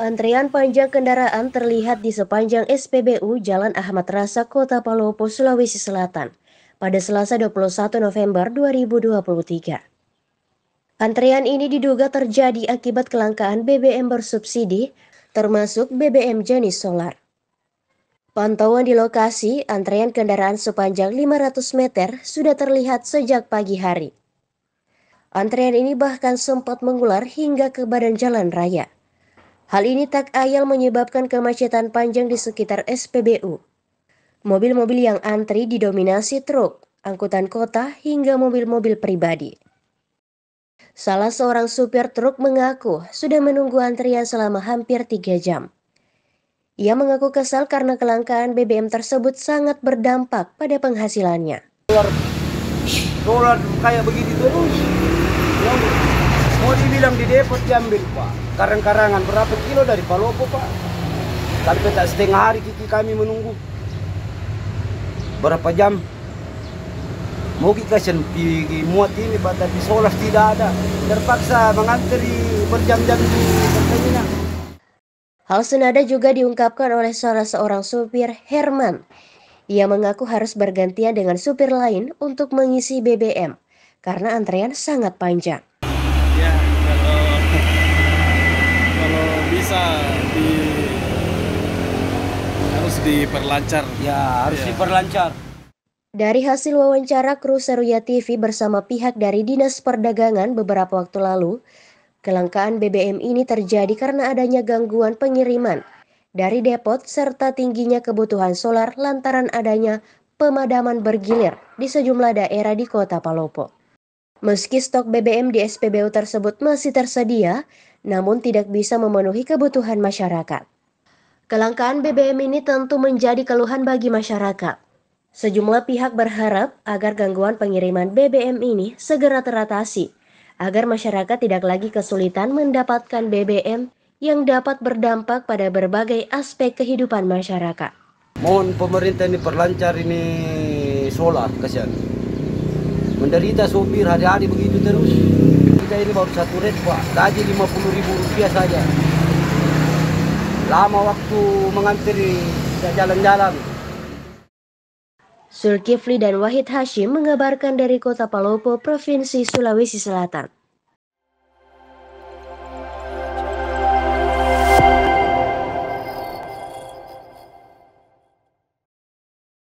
Antrian panjang kendaraan terlihat di sepanjang SPBU Jalan Ahmad Rasa, Kota Palopo, Sulawesi Selatan pada Selasa 21 November 2023. Antrian ini diduga terjadi akibat kelangkaan BBM bersubsidi, termasuk BBM jenis solar. Pantauan di lokasi, antrian kendaraan sepanjang 500 meter sudah terlihat sejak pagi hari. Antrian ini bahkan sempat mengular hingga ke badan jalan raya. Hal ini tak ayal menyebabkan kemacetan panjang di sekitar SPBU. Mobil-mobil yang antri didominasi truk, angkutan kota, hingga mobil-mobil pribadi. Salah seorang supir truk mengaku sudah menunggu antrian selama hampir tiga jam. Ia mengaku kesal karena kelangkaan BBM tersebut sangat berdampak pada penghasilannya. kayak begini terus. Ya, Mau oh, dibilang di depot diambil Pak. Karang-karangan berapa kilo dari Palopo Pak? Sampai tak setengah hari kiki kami menunggu. Berapa jam? Mau kita sempi muat ini Pak, tapi seolah tidak ada. Terpaksa mengantri berjam-jam di pertamina. Hal senada juga diungkapkan oleh salah seorang supir Herman. Ia mengaku harus bergantian dengan supir lain untuk mengisi BBM karena antrean sangat panjang. diperlancar. Ya, harus ya. diperlancar. Dari hasil wawancara kru Seruya TV bersama pihak dari Dinas Perdagangan beberapa waktu lalu, kelangkaan BBM ini terjadi karena adanya gangguan pengiriman dari depot serta tingginya kebutuhan solar lantaran adanya pemadaman bergilir di sejumlah daerah di kota Palopo. Meski stok BBM di SPBU tersebut masih tersedia, namun tidak bisa memenuhi kebutuhan masyarakat. Kelangkaan BBM ini tentu menjadi keluhan bagi masyarakat. Sejumlah pihak berharap agar gangguan pengiriman BBM ini segera teratasi, agar masyarakat tidak lagi kesulitan mendapatkan BBM yang dapat berdampak pada berbagai aspek kehidupan masyarakat. Mohon pemerintah ini perlancar ini solar, kasihan. Menderita sopir hari-hari begitu terus. Kita ini baru satu red, Pak. Tadi 50 ribu rupiah saja lama waktu mengantri jalan-jalan. Zulkifli dan Wahid Hashim mengabarkan dari kota Palopo, Provinsi Sulawesi Selatan.